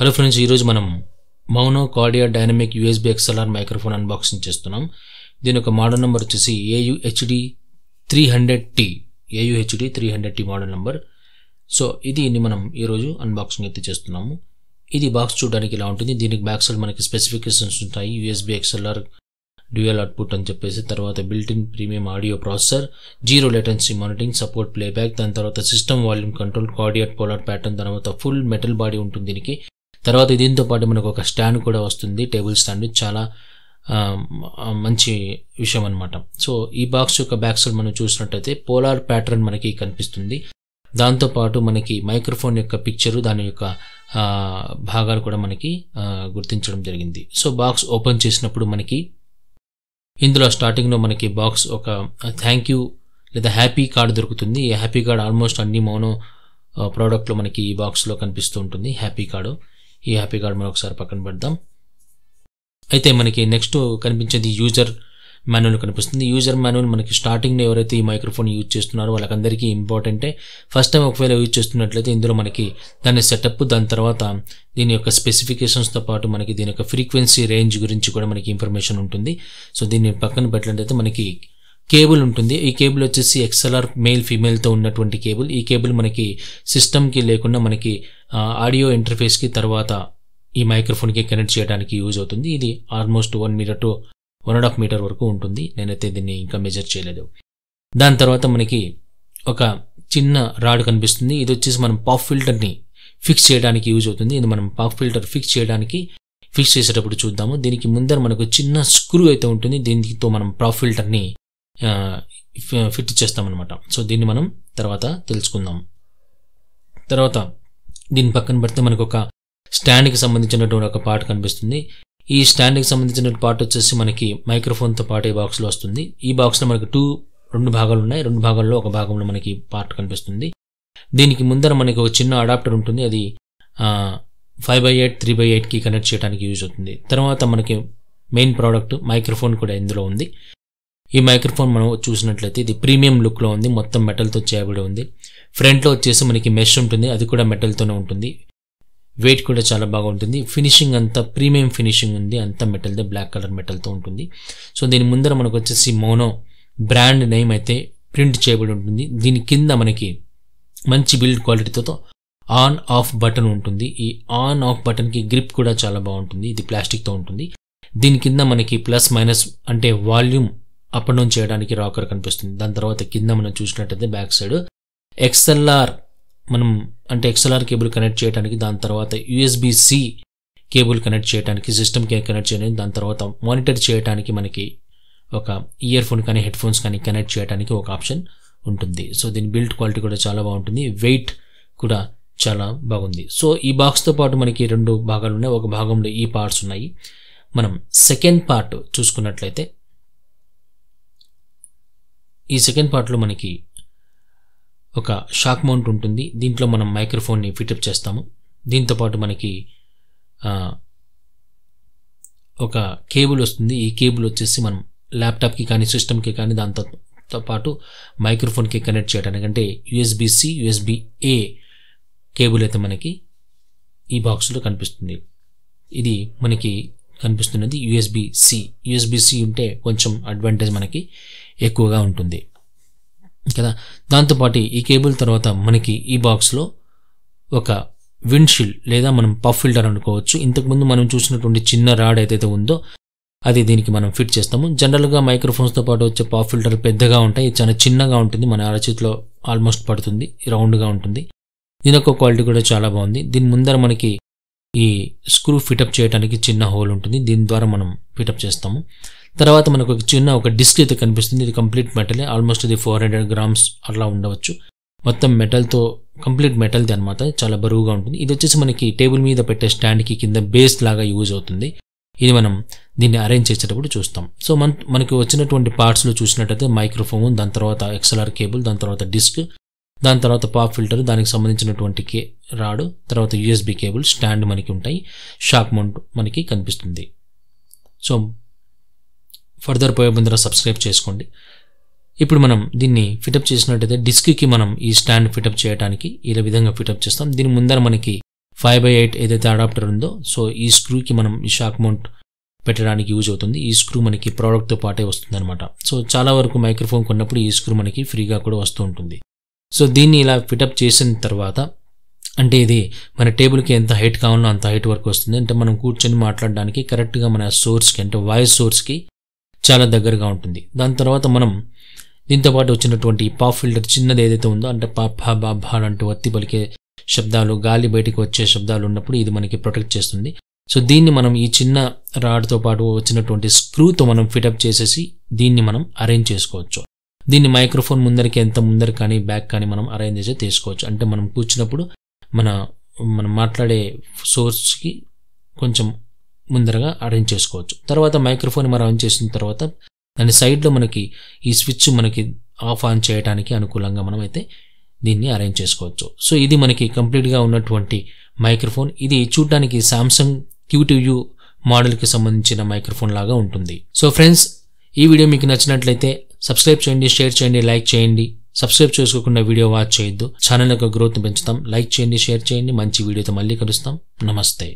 hello friends ఈరోజు మనం Maono cardioid dynamic USB XLR microphone unboxing చేస్తున్నాం దీని యొక్క మోడల్ నెంబర్ వచ్చేసి AUHD three hundred T AUHD three hundred T model number so ఇది మనం ఈరోజు అన్బాక్సింగ్ అయితే చేస్తున్నాము ఇది బాక్స్ చూడడానికి ఇలా ఉంటుంది దీనికి బ్యాక్ సైడ్ మనకి స్పెసిఫికేషన్స్ ఉంటాయి యూఎస్బీ ఎక్స్ఎల్ఆర్ డ్యూయల్ అవుట్పుట్ అని చెప్పేసి తర్వాత built in premium audio processor zero latency monitoring support playback దాని తర్వాత system volume control cardioid polar pattern తర్వాత ఫుల్ మెటల్ బాడీ ఉంటుంది దీనికి తర్వాత దీంతో పాటు మనకు ఒక స్టాండ్ కూడా వస్తుంది టేబుల్ స్టాండ్ చాలా మంచి విషయం అనమాట సో ఈ బాక్స్ యొక్క బ్యాక్ సైడ్ మనం చూసినట్టయితే పోలార్ ప్యాటర్న్ మనకి కనిపిస్తుంది దాంతోపాటు మనకి మైక్రోఫోన్ యొక్క పిక్చరు దాని యొక్క భాగాలు కూడా మనకి గుర్తించడం జరిగింది సో బాక్స్ ఓపెన్ చేసినప్పుడు మనకి ఇందులో స్టార్టింగ్లో మనకి బాక్స్ ఒక థ్యాంక్ యూ లేదా హ్యాపీ కార్డ్ దొరుకుతుంది ఈ హ్యాపీ కార్డ్ ఆల్మోస్ట్ అన్ని మోనో ప్రోడక్ట్లో మనకి ఈ బాక్స్లో కనిపిస్తూ ఉంటుంది హ్యాపీ కార్డు ఈ హ్యాపీ కార్డ్ మనం ఒకసారి పక్కన పెడదాం అయితే మనకి నెక్స్ట్ కనిపించేది యూజర్ మాన్యువల్ కనిపిస్తుంది యూజర్ మాన్యువల్ మనకి స్టార్టింగ్లో ఎవరైతే ఈ మైక్రోఫోన్ యూజ్ చేస్తున్నారో వాళ్ళకందరికీ ఇంపార్టెంటే ఫస్ట్ టైం ఒకవేళ యూజ్ చేస్తున్నట్లయితే ఇందులో మనకి దాని సెటప్ దాని తర్వాత దీని యొక్క స్పెసిఫికేషన్స్తో పాటు మనకి దీని యొక్క ఫ్రీక్వెన్సీ రేంజ్ గురించి కూడా మనకి ఇన్ఫర్మేషన్ ఉంటుంది సో దీన్ని పక్కన పెట్టాలంటే మనకి కేబుల్ ఉంటుంది ఈ కేబుల్ వచ్చేసి ఎక్స్ఎల్ఆర్ మెయిల్ ఫీమేల్తో ఉన్నటువంటి కేబుల్ ఈ కేబుల్ మనకి సిస్టమ్కి లేకుండా మనకి ఆడియో ఇంటర్ఫేస్కి తర్వాత ఈ మైక్రోఫోన్కి కనెక్ట్ చేయడానికి యూజ్ అవుతుంది ఇది almost one meter to one and half meter వరకు ఉంటుంది నేనైతే దీన్ని ఇంకా మెజర్ చేయలేదు దాని తర్వాత మనకి ఒక చిన్న రాడ్ కనిపిస్తుంది ఇది వచ్చేసి మనం పాప్ ఫిల్టర్ని ఫిక్స్ చేయడానికి యూజ్ అవుతుంది ఇది మనం పాప్ ఫిల్టర్ ఫిక్స్ చేయడానికి ఫిక్స్ చేసేటప్పుడు చూద్దాము దీనికి ముందర మనకు చిన్న స్క్రూ అయితే ఉంటుంది దీనితో మనం పాప్ ఫిల్టర్ని ఫిట్ చేస్తామన్నమాట సో దీన్ని మనం తర్వాత తెలుసుకుందాం తర్వాత దీని పక్కన పెడితే మనకు ఒక స్టాండ్కి సంబంధించినటువంటి ఒక పార్ట్ కనిపిస్తుంది ఈ స్టాండ్కి సంబంధించిన పార్ట్ వచ్చేసి మనకి మైక్రోఫోన్తో పాటు ఈ బాక్స్లో వస్తుంది ఈ బాక్స్లో మనకి టూ రెండు భాగాలు ఉన్నాయి రెండు భాగాల్లో ఒక భాగంలో మనకి పార్ట్ కనిపిస్తుంది దీనికి ముందర మనకి ఒక చిన్న అడాప్టర్ ఉంటుంది అది five by eight three by ఎయిట్కి కనెక్ట్ చేయడానికి యూజ్ అవుతుంది తర్వాత మనకి మెయిన్ ప్రోడక్ట్ మైక్రోఫోన్ కూడా ఇందులో ఉంది ఈ మైక్రోఫోన్ మనం చూసినట్లయితే ఇది ప్రీమియం లుక్లో ఉంది మొత్తం మెటల్తో చేయబడి ఉంది ఫ్రంట్లో వచ్చేసి మనకి మెష్ ఉంటుంది అది కూడా మెటల్తోనే ఉంటుంది వెయిట్ కూడా చాలా బాగా ఉంటుంది ఫినిషింగ్ అంతా ప్రీమియం ఫినిషింగ్ ఉంది అంతా మెటల్దే బ్లాక్ కలర్ మెటల్తో ఉంటుంది సో దీని ముందర మనకు వచ్చేసి మోనో బ్రాండ్ నేమ్ అయితే ప్రింట్ చేయబడి ఉంటుంది దీని కింద మనకి మంచి బిల్డ్ క్వాలిటీతో ఆన్ ఆఫ్ బటన్ ఉంటుంది ఈ ఆన్ ఆఫ్ బటన్కి గ్రిప్ కూడా చాలా బాగుంటుంది ఇది ప్లాస్టిక్తో ఉంటుంది దీని కింద మనకి ప్లస్ మైనస్ అంటే వాల్యూమ్ అప్ అండ్ డౌన్ చేయడానికి రాకర్ కనిపిస్తుంది దాని తర్వాత కింద మనం చూసినట్టయితే బ్యాక్ సైడ్ ఎక్స్ఎల్ఆర్ మనం అంటే ఎక్స్ఎల్ఆర్ కేబుల్ కనెక్ట్ చేయడానికి దాని తర్వాత యూఎస్బి సి కేబుల్ కనెక్ట్ చేయడానికి సిస్టమ్కి కనెక్ట్ చేయడానికి దాని తర్వాత మానిటర్ చేయడానికి మనకి ఒక ఇయర్ ఫోన్ కానీ హెడ్ ఫోన్స్ కానీ కనెక్ట్ చేయడానికి ఒక ఆప్షన్ ఉంటుంది సో దీని బిల్డ్ క్వాలిటీ కూడా చాలా బాగుంటుంది వెయిట్ కూడా చాలా బాగుంది సో ఈ బాక్స్తో పాటు మనకి రెండు భాగాలు ఉన్నాయి ఒక భాగంలో ఈ పార్ట్స్ ఉన్నాయి మనం సెకండ్ పార్ట్ చూసుకున్నట్లయితే ఈ సెకండ్ పార్ట్లో మనకి ఒక షాక్ మౌంట్ ఉంటుంది దీంట్లో మనం మైక్రోఫోన్ని ఫిటప్ చేస్తాము దీంతోపాటు మనకి ఒక కేబుల్ వస్తుంది ఈ కేబుల్ వచ్చేసి మనం ల్యాప్టాప్కి కానీ సిస్టమ్కి కానీ దాంతో పాటు మైక్రోఫోన్కి కనెక్ట్ చేయడానికి అంటే యుఎస్బిసి సి ఏ కేబుల్ అయితే మనకి ఈ బాక్స్లో కనిపిస్తుంది ఇది మనకి కనిపిస్తున్నది యూఎస్బి సి ఉంటే కొంచెం అడ్వాంటేజ్ మనకి ఎక్కువగా ఉంటుంది కదా దాంతోపాటు ఈ కేబుల్ తర్వాత మనకి ఈ బాక్స్లో ఒక విండ్షీల్డ్ లేదా మనం పఫ్ ఫిల్టర్ అనుకోవచ్చు ఇంతకుముందు మనం చూసినటువంటి చిన్న రాడ్ ఏదైతే ఉందో అది దీనికి మనం ఫిట్ చేస్తాము జనరల్గా మైక్రోఫోన్స్తో పాటు వచ్చే పాప్ ఫిల్టర్ పెద్దగా ఉంటాయి చాలా చిన్నగా ఉంటుంది మన అరచేతిలో ఆల్మోస్ట్ పడుతుంది రౌండ్గా ఉంటుంది దీని యొక్క క్వాలిటీ కూడా చాలా బాగుంది దీని ముందర మనకి ఈ స్క్రూ ఫిటప్ చేయడానికి చిన్న హోల్ ఉంటుంది దీని ద్వారా మనం ఫిటప్ చేస్తాము తర్వాత మనకు ఒక చిన్న ఒక డిస్క్ అయితే కనిపిస్తుంది ఇది కంప్లీట్ మెటలే ఆల్మోస్ట్ ఇది ఫోర్ హండ్రెడ్ గ్రామ్స్ అలా ఉండవచ్చు మొత్తం మెటల్తో కంప్లీట్ మెటల్ది అనమాట చాలా బరువుగా ఉంటుంది ఇది వచ్చేసి మనకి టేబుల్ మీద పెట్టే స్టాండ్కి కింద బేస్ లాగా యూజ్ అవుతుంది ఇది మనం దీన్ని అరేంజ్ చేసేటప్పుడు చూస్తాం సో మన మనకి వచ్చినటువంటి పార్ట్స్లో చూసినట్టయితే మైక్రోఫోన్ దాని తర్వాత ఎక్స్ఎల్ఆర్ కేబుల్ దాని తర్వాత డిస్క్ దాని తర్వాత పాప్ ఫిల్టర్ దానికి సంబంధించినటువంటి కే రాడు తర్వాత యూఎస్బి కేబుల్ స్టాండ్ మనకి ఉంటాయి షాక్ మౌంట్ మనకి కనిపిస్తుంది సో ఫర్దర్ పోయే ముందర సబ్స్క్రైబ్ చేసుకోండి ఇప్పుడు మనం దీన్ని ఫిటప్ చేసినట్టయితే డిస్క్కి మనం ఈ స్టాండ్ ఫిటప్ చేయడానికి ఇలా విధంగా ఫిటప్ చేస్తాం దీని ముందర మనకి ఫైవ్ బై ఎయిట్ ఏదైతే అడాప్టర్ ఉందో సో ఈ స్క్రూకి మనం ఈ షాక్ మౌంట్ పెట్టడానికి యూజ్ అవుతుంది ఈ స్క్రూ మనకి ప్రోడక్ట్తో పాటే వస్తుంది అనమాట సో చాలా వరకు మైక్రోఫోన్ కొన్నప్పుడు ఈ స్క్రూ మనకి ఫ్రీగా కూడా వస్తూ ఉంటుంది సో దీన్ని ఇలా ఫిటప్ చేసిన తర్వాత అంటే ఇది మన టేబుల్కి ఎంత హైట్ కావాలో అంత హైట్ వరకు వస్తుంది అంటే మనం కూర్చొని మాట్లాడడానికి కరెక్ట్గా మన సోర్స్కి అంటే వాయిస్ సోర్స్కి చాలా దగ్గరగా ఉంటుంది దాని తర్వాత మనం దీంతోపాటు వచ్చినటువంటి పా ఫిల్టర్ చిన్నది ఏదైతే ఉందో అంటే పా భా బా భా లాంటి వత్తి పలికే శబ్దాలు గాలి బయటకు వచ్చే శబ్దాలు ఉన్నప్పుడు ఇది మనకి ప్రొటెక్ట్ చేస్తుంది సో దీన్ని మనం ఈ చిన్న రాడ్తో పాటు వచ్చినటువంటి స్క్రూతో మనం ఫిటప్ చేసేసి దీన్ని మనం అరేంజ్ చేసుకోవచ్చు దీన్ని మైక్రోఫోన్ ముందరికి ఎంత ముందర కానీ బ్యాక్ కానీ మనం అరేంజ్ చేసి తీసుకోవచ్చు అంటే మనం కూర్చున్నప్పుడు మన మనం మాట్లాడే సోర్స్కి కొంచెం ముందరగా అరేంజ్ చేసుకోవచ్చు తర్వాత మైక్రోఫోన్ మనం ఆన్ చేసిన తర్వాత దాని సైడ్లో మనకి ఈ స్విచ్ మనకి ఆఫ్ ఆన్ చేయడానికి అనుకూలంగా మనం అయితే దీన్ని అరేంజ్ చేసుకోవచ్చు సో ఇది మనకి కంప్లీట్గా ఉన్నటువంటి మైక్రోఫోన్ ఇది చూడడానికి సామ్సంగ్ యూ మోడల్కి సంబంధించిన మైక్రోఫోన్ లాగా ఉంటుంది సో ఫ్రెండ్స్ ఈ వీడియో మీకు నచ్చినట్లయితే సబ్స్క్రైబ్ చేయండి షేర్ చేయండి లైక్ చేయండి సబ్స్క్రైబ్ చేసుకోకుండా వీడియో వాచ్ చేయొద్దు ఛానల్ యొక్క గ్రోత్ని పెంచుతాం లైక్ చేయండి షేర్ చేయండి మంచి వీడియోతో మళ్ళీ కలుస్తాం నమస్తే